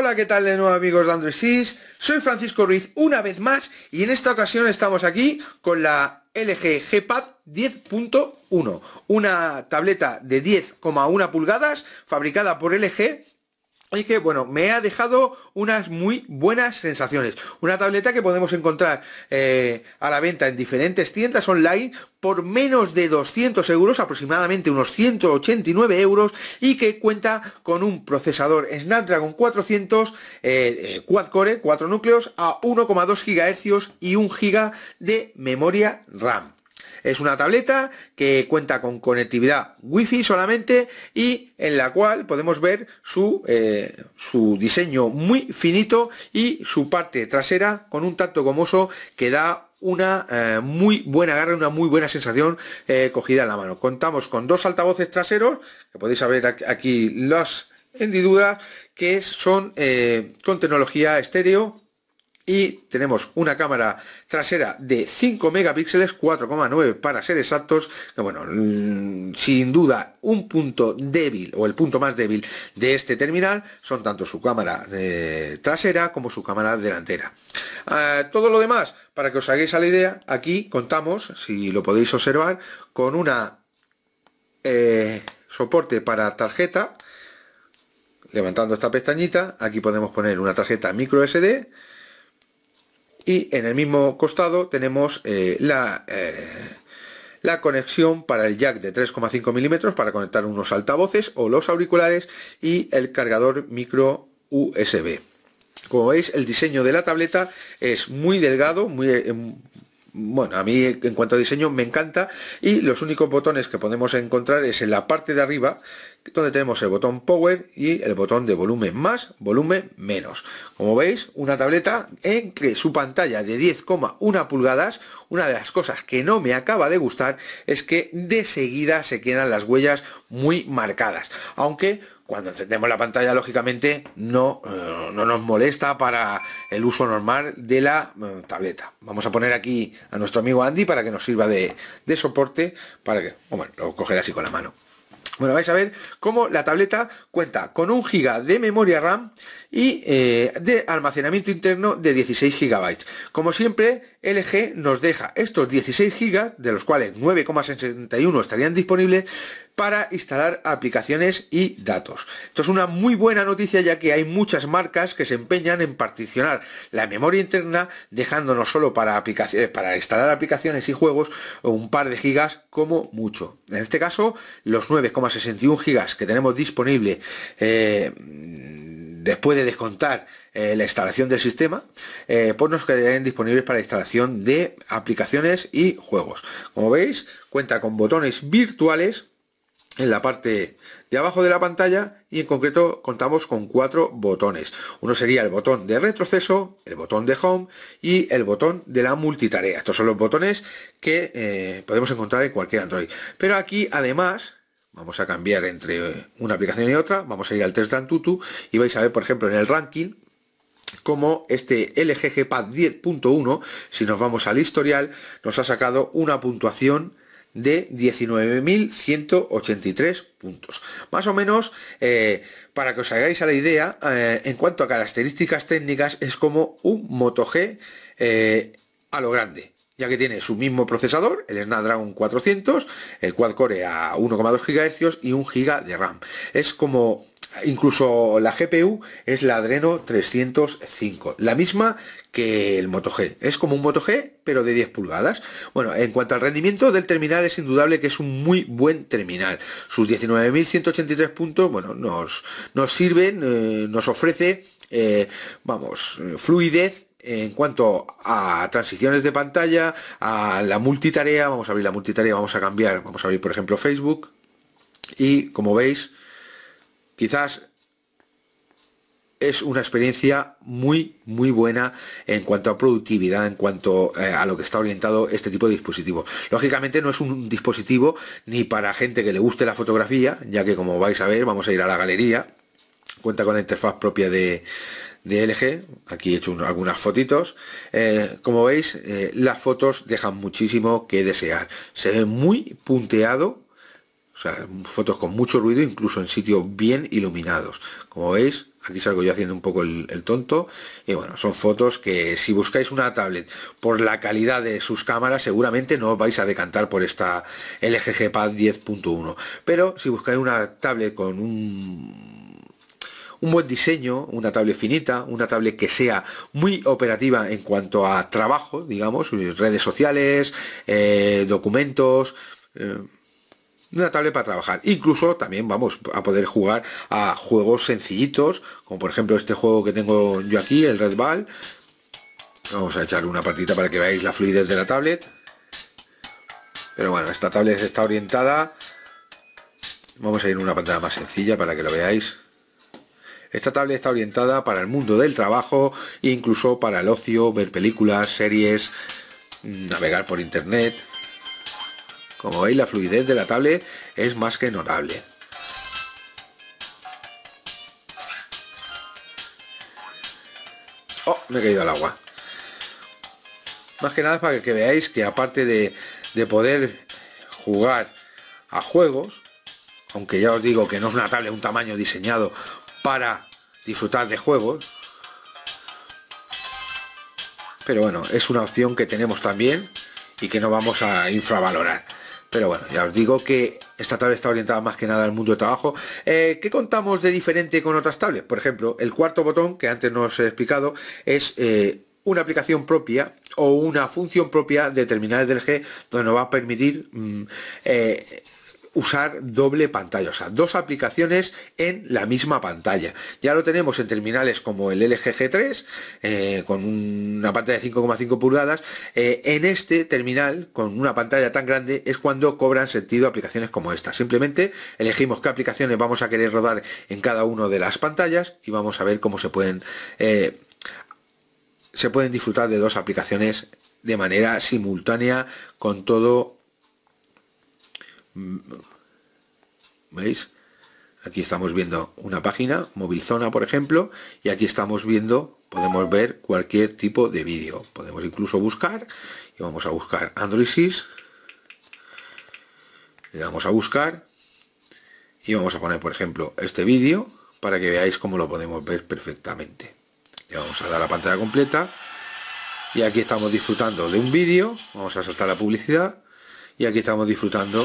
Hola, ¿qué tal de nuevo amigos de Android Soy Francisco Ruiz una vez más y en esta ocasión estamos aquí con la LG G Pad 10.1, una tableta de 10,1 pulgadas fabricada por LG y que, bueno, me ha dejado unas muy buenas sensaciones. Una tableta que podemos encontrar eh, a la venta en diferentes tiendas online por menos de 200 euros, aproximadamente unos 189 euros, y que cuenta con un procesador Snapdragon 400 eh, eh quad-core, 4 núcleos, a 1,2 GHz y 1 GB de memoria RAM. Es una tableta que cuenta con conectividad wifi solamente y en la cual podemos ver su, eh, diseño muy finito y su parte trasera con un tacto gomoso que da una eh, muy buena agarre, una muy buena sensación eh, cogida en la mano. Contamos con dos altavoces traseros, que podéis ver aquí las hendiduras, que son con tecnología estéreo, y tenemos una cámara trasera de 5 megapíxeles, 4,9 para ser exactos, que bueno, mm, sin duda un punto débil o el punto más débil de este terminal son tanto su cámara eh, trasera como su cámara delantera. Eh, todo lo demás, para que os hagáis a la idea, aquí contamos, si lo podéis observar, con una eh, soporte para tarjeta, levantando esta pestañita, aquí podemos poner una tarjeta micro SD, y en el mismo costado tenemos eh, la, eh, la conexión para el jack de 3,5 milímetros para conectar unos altavoces o los auriculares y el cargador micro USB. Como veis, el diseño de la tableta es muy delgado, muy, eh, bueno, a mí en cuanto a diseño me encanta y los únicos botones que podemos encontrar es en la parte de arriba donde tenemos el botón Power y el botón de volumen más, volumen menos. Como veis, una tableta en que su pantalla de 10,1 pulgadas, una de las cosas que no me acaba de gustar es que de seguida se quedan las huellas muy marcadas. Aunque cuando encendemos la pantalla, lógicamente, no, eh, no nos molesta para el uso normal de la eh, tableta. Vamos a poner aquí a nuestro amigo Andy para que nos sirva de, de soporte, para que, bueno, lo coger así con la mano. Bueno, vais a ver cómo la tableta cuenta con un GB de memoria RAM y eh, de almacenamiento interno de 16 GB. Como siempre, LG nos deja estos 16 GB, de los cuales 9,61 estarían disponibles, para instalar aplicaciones y datos. Esto es una muy buena noticia ya que hay muchas marcas que se empeñan en particionar la memoria interna dejándonos solo para, aplicaciones, eh, para instalar aplicaciones y juegos un par de gigas como mucho. En este caso, los 9,61 gigas que tenemos disponible eh, después de descontar eh, la instalación del sistema, pues nos quedarían disponibles para la instalación de aplicaciones y juegos. Como veis, cuenta con botones virtuales en la parte de abajo de la pantalla y en concreto contamos con cuatro botones. Uno sería el botón de retroceso, el botón de home y el botón de la multitarea. Estos son los botones que eh, podemos encontrar en cualquier Android. Pero aquí además vamos a cambiar entre una aplicación y otra, vamos a ir al test Antutu y vais a ver por ejemplo en el ranking como este LG Pad 10.1, si nos vamos al historial, nos ha sacado una puntuación de 19.183 puntos. Más o menos, eh, para que os hagáis a la idea, eh, en cuanto a características técnicas, es como un Moto G eh, a lo grande ya que tiene su mismo procesador, el Snapdragon 400, el quad core a 1,2 GHz y un GB de RAM. Es como incluso la GPU es la Adreno 305, la misma que el Moto G. Es como un Moto G, pero de 10 pulgadas. Bueno, en cuanto al rendimiento del terminal, es indudable que es un muy buen terminal. Sus 19.183 puntos, bueno, nos, nos sirven, eh, nos ofrece, eh, vamos, fluidez en cuanto a transiciones de pantalla, a la multitarea, vamos a abrir la multitarea, vamos a cambiar, vamos a abrir por ejemplo Facebook y como veis, quizás es una experiencia muy muy buena en cuanto a productividad en cuanto eh, a lo que está orientado este tipo de dispositivo lógicamente no es un dispositivo ni para gente que le guste la fotografía ya que como vais a ver vamos a ir a la galería cuenta con la interfaz propia de, LG, aquí he hecho algunas fotitos, eh, como veis eh, las fotos dejan muchísimo que desear, se ve muy punteado o sea, fotos con mucho ruido, incluso en sitios bien iluminados. Como veis, aquí salgo yo haciendo un poco el, tonto y bueno son fotos que si buscáis una tablet por la calidad de sus cámaras seguramente no vais a decantar por esta G Pad 10.1 pero si buscáis una tablet con un un buen diseño, una tablet finita, una tablet que sea muy operativa en cuanto a trabajo, digamos, redes sociales, eh, documentos, eh, una tablet para trabajar. Incluso también vamos a poder jugar a juegos sencillitos, como por ejemplo este juego que tengo yo aquí, el Red Ball. Vamos a echar una partita para que veáis la fluidez de la tablet. Pero bueno, esta tablet está orientada. Vamos a ir a una pantalla más sencilla para que lo veáis. Esta tablet está orientada para el mundo del trabajo, incluso para el ocio, ver películas, series, navegar por internet, como veis la fluidez de la tablet es más que notable. Oh, me he caído al agua. Más que nada para que veáis que aparte de, de poder jugar a juegos, aunque ya os digo que no es una tablet, un tamaño diseñado para disfrutar de juegos, pero bueno, es una opción que tenemos también y que no vamos a infravalorar. Pero bueno, ya os digo que esta tabla está orientada más que nada al mundo de trabajo. Eh, ¿Qué contamos de diferente con otras tablets? Por ejemplo, el cuarto botón, que antes no os he explicado, es eh, una aplicación propia o una función propia de terminales del G donde nos va a permitir mm, eh, usar doble pantalla, o sea, dos aplicaciones en la misma pantalla. Ya lo tenemos en terminales como el LG 3 eh, con una pantalla de 5,5 pulgadas. Eh, en este terminal, con una pantalla tan grande, es cuando cobran sentido aplicaciones como esta. Simplemente elegimos qué aplicaciones vamos a querer rodar en cada una de las pantallas y vamos a ver cómo se pueden... Eh, se pueden disfrutar de dos aplicaciones de manera simultánea con todo Mm, ¿Veis? Aquí estamos viendo una página, móvil zona por ejemplo, y aquí estamos viendo, podemos ver cualquier tipo de vídeo. Podemos incluso buscar, y vamos a buscar Androidis. le damos a buscar, y vamos a poner, por ejemplo, este vídeo, para que veáis cómo lo podemos ver perfectamente. Le vamos a dar la pantalla completa, y aquí estamos disfrutando de un vídeo, vamos a saltar la publicidad, y aquí estamos disfrutando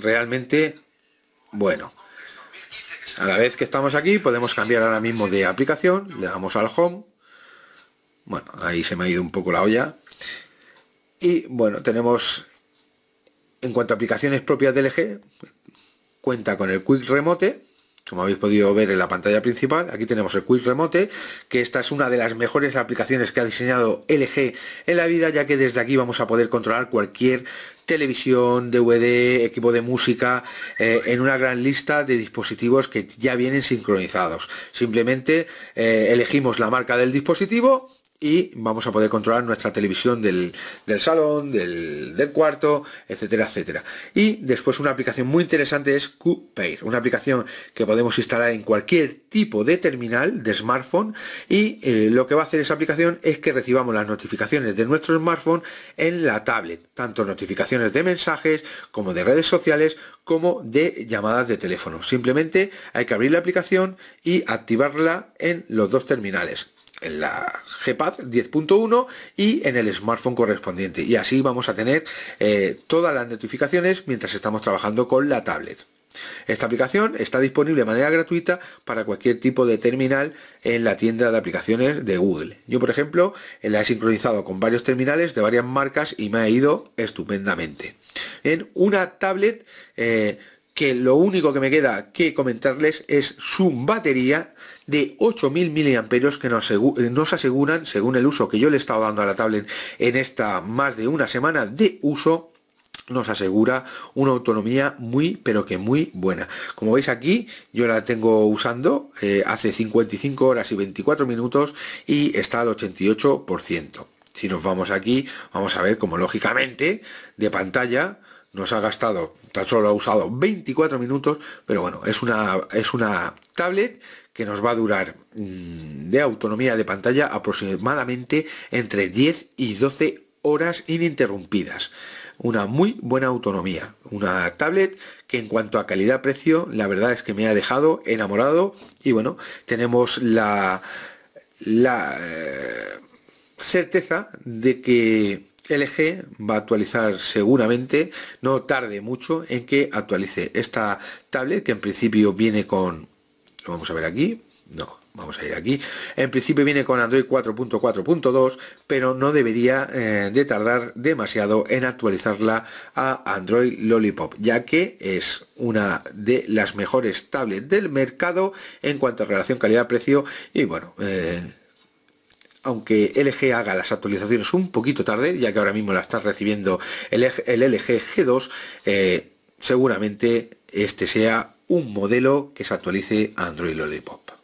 realmente bueno. A la vez que estamos aquí podemos cambiar ahora mismo de aplicación, le damos al home. Bueno, ahí se me ha ido un poco la olla. Y bueno, tenemos en cuanto a aplicaciones propias del eje cuenta con el Quick Remote, como habéis podido ver en la pantalla principal, aquí tenemos el Quick Remote, que esta es una de las mejores aplicaciones que ha diseñado LG en la vida, ya que desde aquí vamos a poder controlar cualquier televisión, DVD, equipo de música, eh, en una gran lista de dispositivos que ya vienen sincronizados. Simplemente eh, elegimos la marca del dispositivo y vamos a poder controlar nuestra televisión del, salón, del, cuarto, etcétera, etcétera. Y después una aplicación muy interesante es QPair, una aplicación que podemos instalar en cualquier tipo de terminal de smartphone y eh, lo que va a hacer esa aplicación es que recibamos las notificaciones de nuestro smartphone en la tablet, tanto notificaciones de mensajes como de redes sociales como de llamadas de teléfono. Simplemente hay que abrir la aplicación y activarla en los dos terminales en la GPAD 10.1 y en el smartphone correspondiente. Y así vamos a tener eh, todas las notificaciones mientras estamos trabajando con la tablet. Esta aplicación está disponible de manera gratuita para cualquier tipo de terminal en la tienda de aplicaciones de Google. Yo, por ejemplo, la he sincronizado con varios terminales de varias marcas y me ha ido estupendamente. En una tablet... Eh, que lo único que me queda que comentarles es su batería de 8.000 mAh que nos, eh, nos aseguran, según el uso que yo le he estado dando a la tablet en esta más de una semana de uso, nos asegura una autonomía muy pero que muy buena como veis aquí yo la tengo usando eh, hace 55 horas y 24 minutos y está al 88% si nos vamos aquí vamos a ver como lógicamente de pantalla nos ha gastado, tan solo ha usado 24 minutos, pero bueno, es una, es una tablet que nos va a durar mm, de autonomía de pantalla aproximadamente entre 10 y 12 horas ininterrumpidas. Una muy buena autonomía, una tablet que en cuanto a calidad-precio, la verdad es que me ha dejado enamorado y bueno, tenemos la, la eh, certeza de que LG va a actualizar seguramente, no tarde mucho en que actualice esta tablet que en principio viene con, vamos a ver aquí, no, vamos a ir aquí, en principio viene con Android 4.4.2, pero no debería eh, de tardar demasiado en actualizarla a Android Lollipop, ya que es una de las mejores tablets del mercado en cuanto a relación calidad-precio y bueno... Eh, aunque LG haga las actualizaciones un poquito tarde, ya que ahora mismo la está recibiendo el, LG G2, eh, seguramente este sea un modelo que se actualice Android Lollipop.